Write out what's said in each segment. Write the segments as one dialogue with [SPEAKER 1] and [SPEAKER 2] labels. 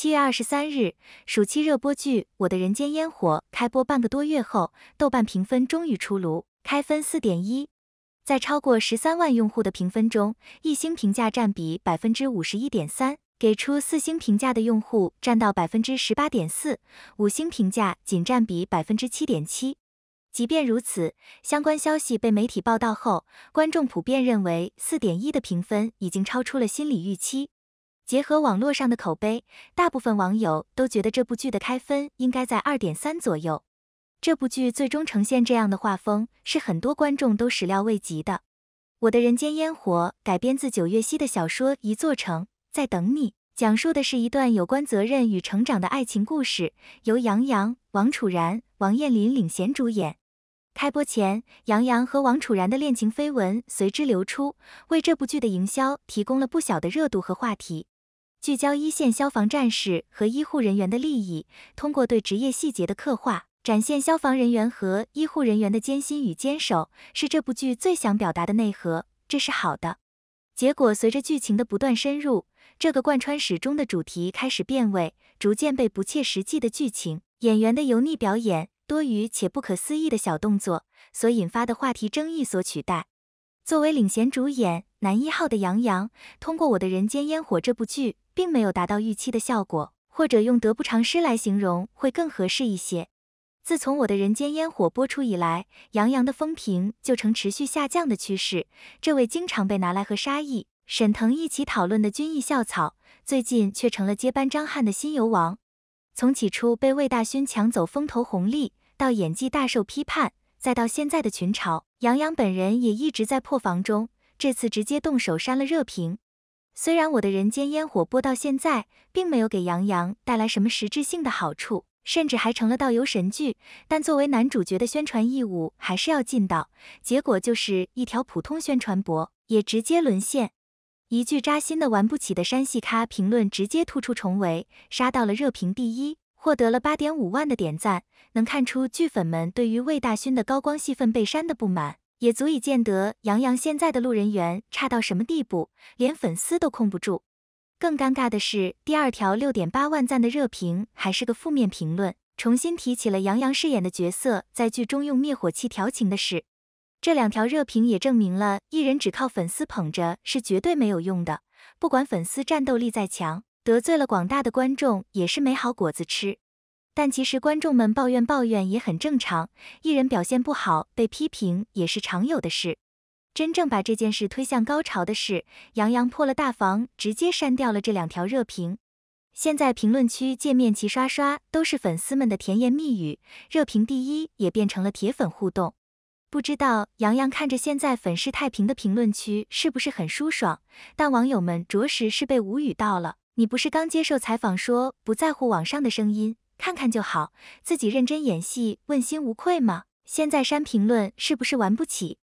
[SPEAKER 1] 七月二十三日，暑期热播剧《我的人间烟火》开播半个多月后，豆瓣评分终于出炉，开分四点一，在超过十三万用户的评分中，一星评价占比百分之五十一点三，给出四星评价的用户占到百分之十八点四，五星评价仅占比百分之七点七。即便如此，相关消息被媒体报道后，观众普遍认为四点一的评分已经超出了心理预期。结合网络上的口碑，大部分网友都觉得这部剧的开分应该在二点三左右。这部剧最终呈现这样的画风，是很多观众都始料未及的。《我的人间烟火》改编自九月晞的小说《一座城在等你》，讲述的是一段有关责任与成长的爱情故事，由杨洋、王楚然、王彦霖领衔主演。开播前，杨洋和王楚然的恋情绯闻随之流出，为这部剧的营销提供了不小的热度和话题。聚焦一线消防战士和医护人员的利益，通过对职业细节的刻画，展现消防人员和医护人员的艰辛与坚守，是这部剧最想表达的内核。这是好的。结果，随着剧情的不断深入，这个贯穿始终的主题开始变味，逐渐被不切实际的剧情、演员的油腻表演、多余且不可思议的小动作所引发的话题争议所取代。作为领衔主演。男一号的杨洋，通过《我的人间烟火》这部剧，并没有达到预期的效果，或者用“得不偿失”来形容会更合适一些。自从《我的人间烟火》播出以来，杨洋的风评就呈持续下降的趋势。这位经常被拿来和沙溢、沈腾一起讨论的军艺校草，最近却成了接班张翰的新游王。从起初被魏大勋抢走风头红利，到演技大受批判，再到现在的群嘲，杨洋本人也一直在破防中。这次直接动手删了热评。虽然我的《人间烟火》播到现在，并没有给杨洋带来什么实质性的好处，甚至还成了倒游神剧，但作为男主角的宣传义务还是要尽到。结果就是一条普通宣传博也直接沦陷，一句扎心的“玩不起”的山系咖评论直接突出重围，杀到了热评第一，获得了八点五万的点赞。能看出剧粉们对于魏大勋的高光戏份被删的不满。也足以见得杨洋现在的路人缘差到什么地步，连粉丝都控不住。更尴尬的是，第二条六点八万赞的热评还是个负面评论，重新提起了杨洋饰演的角色在剧中用灭火器调情的事。这两条热评也证明了，艺人只靠粉丝捧着是绝对没有用的。不管粉丝战斗力再强，得罪了广大的观众也是没好果子吃。但其实观众们抱怨抱怨也很正常，艺人表现不好被批评也是常有的事。真正把这件事推向高潮的是杨洋破了大防，直接删掉了这两条热评。现在评论区界面齐刷刷都是粉丝们的甜言蜜语，热评第一也变成了铁粉互动。不知道杨洋看着现在粉饰太平的评论区是不是很舒爽？但网友们着实是被无语到了。你不是刚接受采访说不在乎网上的声音？看看就好，自己认真演戏，问心无愧吗？现在删评论是不是玩不起？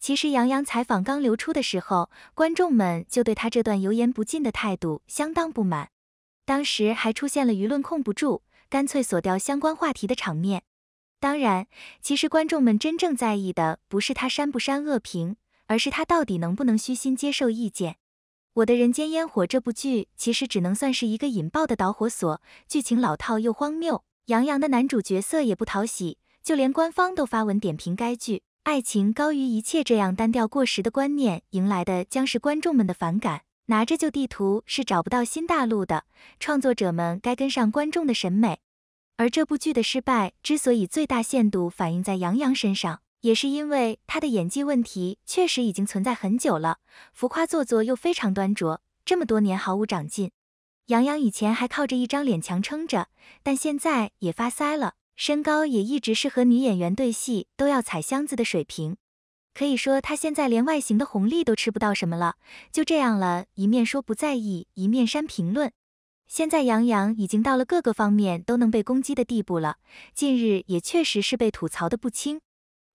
[SPEAKER 1] 其实杨洋采访刚流出的时候，观众们就对他这段油盐不进的态度相当不满，当时还出现了舆论控不住，干脆锁掉相关话题的场面。当然，其实观众们真正在意的不是他删不删恶评，而是他到底能不能虚心接受意见。我的人间烟火这部剧其实只能算是一个引爆的导火索，剧情老套又荒谬，杨洋的男主角色也不讨喜，就连官方都发文点评该剧“爱情高于一切”这样单调过时的观念，迎来的将是观众们的反感。拿着旧地图是找不到新大陆的，创作者们该跟上观众的审美。而这部剧的失败之所以最大限度反映在杨洋身上。也是因为他的演技问题确实已经存在很久了，浮夸做作又非常端着，这么多年毫无长进。杨洋以前还靠着一张脸强撑着，但现在也发腮了，身高也一直是和女演员对戏都要踩箱子的水平。可以说他现在连外形的红利都吃不到什么了，就这样了。一面说不在意，一面删评论。现在杨洋已经到了各个方面都能被攻击的地步了，近日也确实是被吐槽的不轻。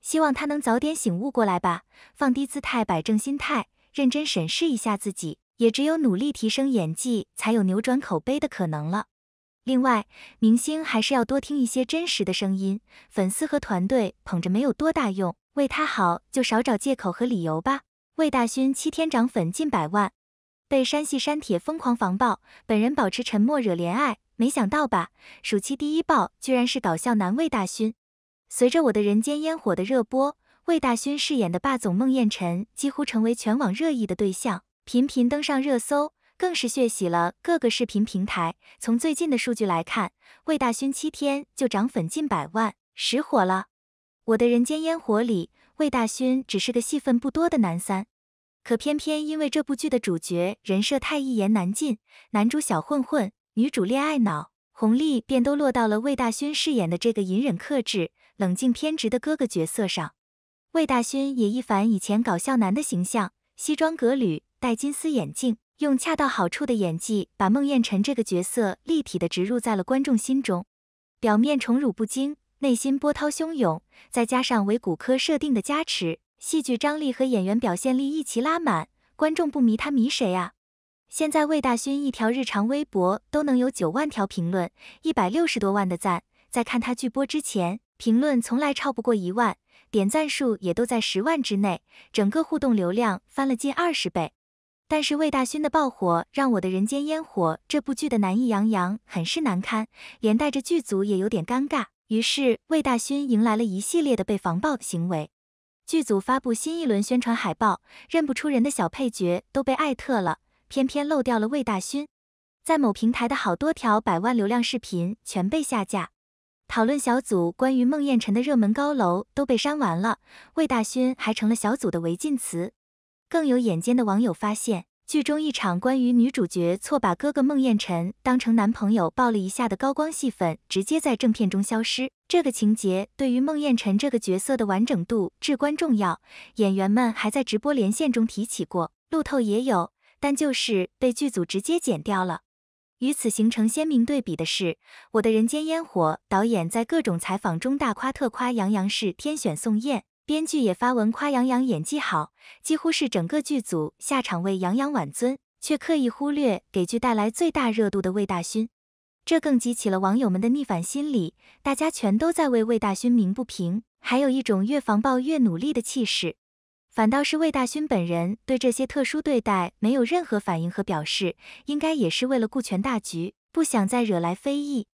[SPEAKER 1] 希望他能早点醒悟过来吧，放低姿态，摆正心态，认真审视一下自己。也只有努力提升演技，才有扭转口碑的可能了。另外，明星还是要多听一些真实的声音，粉丝和团队捧着没有多大用。为他好，就少找借口和理由吧。魏大勋七天涨粉近百万，被删戏删帖疯狂防爆，本人保持沉默惹怜爱。没想到吧，暑期第一爆居然是搞笑男魏大勋。随着我的人间烟火的热播，魏大勋饰演的霸总孟宴臣几乎成为全网热议的对象，频频登上热搜，更是血洗了各个视频平台。从最近的数据来看，魏大勋七天就涨粉近百万，实火了。我的人间烟火里，魏大勋只是个戏份不多的男三，可偏偏因为这部剧的主角人设太一言难尽，男主小混混，女主恋爱脑，红利便都落到了魏大勋饰演的这个隐忍克制。冷静偏执的哥哥角色上，魏大勋也一反以前搞笑男的形象，西装革履，戴金丝眼镜，用恰到好处的演技把孟宴臣这个角色立体的植入在了观众心中。表面宠辱不惊，内心波涛汹涌，再加上为骨科设定的加持，戏剧张力和演员表现力一齐拉满，观众不迷他迷谁啊？现在魏大勋一条日常微博都能有九万条评论，一百六十多万的赞，在看他剧播之前。评论从来超不过一万，点赞数也都在十万之内，整个互动流量翻了近二十倍。但是魏大勋的爆火让我的人间烟火这部剧的男一杨洋很是难堪，连带着剧组也有点尴尬。于是魏大勋迎来了一系列的被防爆行为，剧组发布新一轮宣传海报，认不出人的小配角都被艾特了，偏偏漏掉了魏大勋。在某平台的好多条百万流量视频全被下架。讨论小组关于孟宴臣的热门高楼都被删完了，魏大勋还成了小组的违禁词。更有眼尖的网友发现，剧中一场关于女主角错把哥哥孟宴臣当成男朋友抱了一下的高光戏份，直接在正片中消失。这个情节对于孟宴臣这个角色的完整度至关重要。演员们还在直播连线中提起过，路透也有，但就是被剧组直接剪掉了。与此形成鲜明对比的是，《我的人间烟火》导演在各种采访中大夸特夸杨洋是天选宋焰，编剧也发文夸杨洋演技好，几乎是整个剧组下场为杨洋挽尊，却刻意忽略给剧带来最大热度的魏大勋，这更激起了网友们的逆反心理，大家全都在为魏大勋鸣不平，还有一种越防爆越努力的气势。反倒是魏大勋本人对这些特殊对待没有任何反应和表示，应该也是为了顾全大局，不想再惹来非议。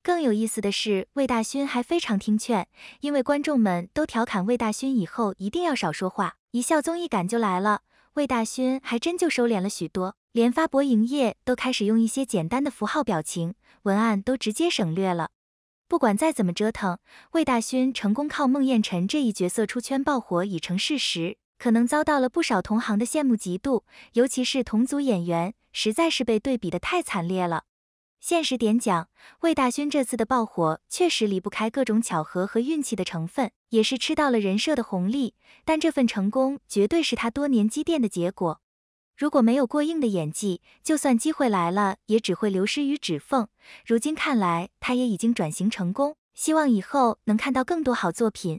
[SPEAKER 1] 更有意思的是，魏大勋还非常听劝，因为观众们都调侃魏大勋以后一定要少说话，一笑综艺感就来了。魏大勋还真就收敛了许多，连发博营业都开始用一些简单的符号表情，文案都直接省略了。不管再怎么折腾，魏大勋成功靠孟宴臣这一角色出圈爆火已成事实，可能遭到了不少同行的羡慕嫉妒，尤其是同组演员，实在是被对比的太惨烈了。现实点讲，魏大勋这次的爆火确实离不开各种巧合和运气的成分，也是吃到了人设的红利，但这份成功绝对是他多年积淀的结果。如果没有过硬的演技，就算机会来了，也只会流失于指缝。如今看来，他也已经转型成功，希望以后能看到更多好作品。